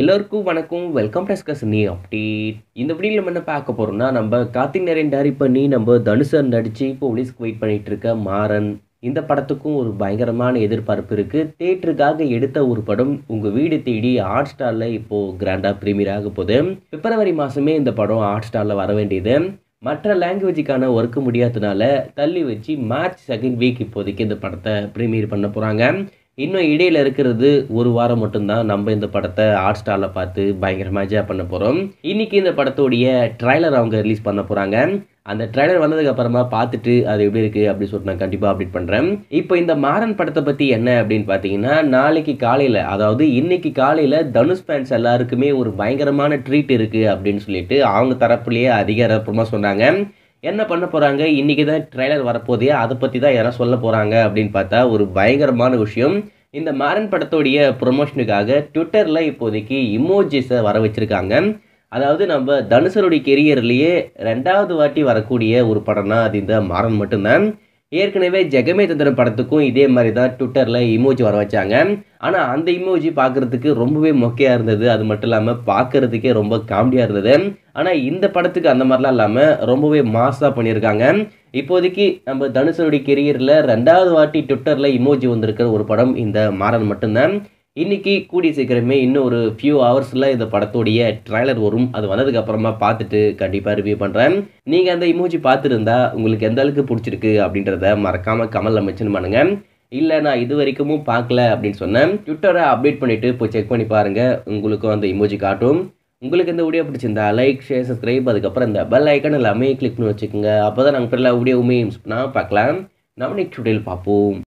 எல்லோருக்கும் வணக்கம் வெல்கம் டஸ்கஸ் நீ அப்டேட் இந்த வீடியோ நம்ம என்ன பார்க்க போகிறோம்னா நம்ம கார்த்திக் நரேன் டேரி பண்ணி நம்ம தனுஷன் நடித்து போலீஸ்க்கு வெயிட் பண்ணிகிட்டு இருக்க மாறன் இந்த படத்துக்கும் ஒரு பயங்கரமான எதிர்பார்ப்பு இருக்குது தேட்டருக்காக எடுத்த ஒரு படம் உங்கள் வீடு தேடி ஹாட் ஸ்டாரில் இப்போது கிராண்டாக ப்ரீமியர் ஆக போகுது பிப்ரவரி மாதமே இந்த படம் ஹாட் ஸ்டாரில் வர வேண்டியது மற்ற லாங்குவேஜுக்கான ஒர்க்கு முடியாததுனால தள்ளி வச்சு மார்ச் செகண்ட் வீக் இப்போதைக்கு இந்த படத்தை ப்ரீமியர் பண்ண போகிறாங்க இன்னும் இடையில் இருக்கிறது ஒரு வாரம் மட்டும்தான் நம்ம இந்த படத்தை ஹாட் ஸ்டாரில் பார்த்து பயங்கரமாக என்ஜாய் பண்ண போகிறோம் இன்றைக்கி இந்த படத்தோடைய ட்ரைலர் அவங்க ரிலீஸ் பண்ண போகிறாங்க அந்த ட்ரைலர் வந்ததுக்கு அப்புறமா பார்த்துட்டு அது எப்படி இருக்குது அப்படின்னு சொல்லிட்டு நான் கண்டிப்பாக அப்டேட் பண்ணுறேன் இப்போ இந்த மாறன் படத்தை பற்றி என்ன அப்படின்னு பார்த்தீங்கன்னா நாளைக்கு காலையில் அதாவது இன்னைக்கு காலையில் தனுஷ் ஃபேன்ஸ் எல்லாருக்குமே ஒரு பயங்கரமான ட்ரீட் இருக்குது அப்படின்னு சொல்லிட்டு அவங்க தரப்புலேயே அதிகாரப்பூர்வமாக சொன்னாங்க என்ன பண்ண போகிறாங்க இன்றைக்கி தான் ட்ரெய்லர் வரப்போதே அதை பற்றி தான் யாரும் சொல்ல போகிறாங்க அப்படின்னு பார்த்தா ஒரு பயங்கரமான விஷயம் இந்த மாரன் படத்துடைய ப்ரொமோஷனுக்காக ட்விட்டரில் இப்போதைக்கு இமோஜிஸை வர வச்சுருக்காங்க அதாவது நம்ம தனுசருடைய கெரியர்லேயே ரெண்டாவது வாட்டி வரக்கூடிய ஒரு படம்னா அது இந்த மாறன் மட்டும்தான் ஏற்கனவே ஜெகமே தந்திரம் படத்துக்கும் இதே மாதிரி தான் ட்விட்டரில் இமோஜி வர வச்சாங்க ஆனால் அந்த இமோஜி பார்க்குறதுக்கு ரொம்பவே மொக்கையாக இருந்தது அது மட்டும் இல்லாமல் பார்க்குறதுக்கே ரொம்ப காமெடியாக இருந்தது ஆனால் இந்த படத்துக்கு அந்த மாதிரிலாம் இல்லாமல் ரொம்பவே மாஸாக பண்ணியிருக்காங்க இப்போதைக்கு நம்ம தனுஷனுடைய கெரியரில் ரெண்டாவது வாட்டி ட்விட்டரில் இமோஜி வந்திருக்கிற ஒரு படம் இந்த மாறன் மட்டும்தான் இன்றைக்கி கூடிய சீக்கிரமே இன்னும் ஒரு ஃபியூ ஹவர்ஸில் இந்த படத்துடைய ட்ரைலர் வரும் அது வந்ததுக்கப்புறமா பார்த்துட்டு கண்டிப்பாக ரிவ்யூ பண்ணுறேன் நீங்கள் அந்த இமோஜி பார்த்துருந்தா உங்களுக்கு எந்த அளவுக்கு பிடிச்சிருக்கு அப்படின்றத மறக்காமல் கமல் மென்ஷன் பண்ணுங்கள் இல்லை நான் இது வரைக்கும் பார்க்கல அப்படின்னு சொன்னேன் ட்விட்டரை அப்டேட் பண்ணிவிட்டு போய் செக் பண்ணி பாருங்கள் உங்களுக்கும் அந்த இமோஜி காட்டும் உங்களுக்கு இந்த வீடியோ பிடிச்சிருந்தா லைக் ஷேர் சப்ஸ்கிரைப் அதுக்கப்புறம் இந்த பெல் ஐக்கன் எல்லாமே கிளிக் பண்ணி வச்சுக்கோங்க அப்போ தான் நாங்கள் எல்லா வீடியோவுமே யூஸ் பண்ணால் பார்க்கலாம் நம்ம நெக்ஸ்ட் வீடியோவில் பார்ப்போம்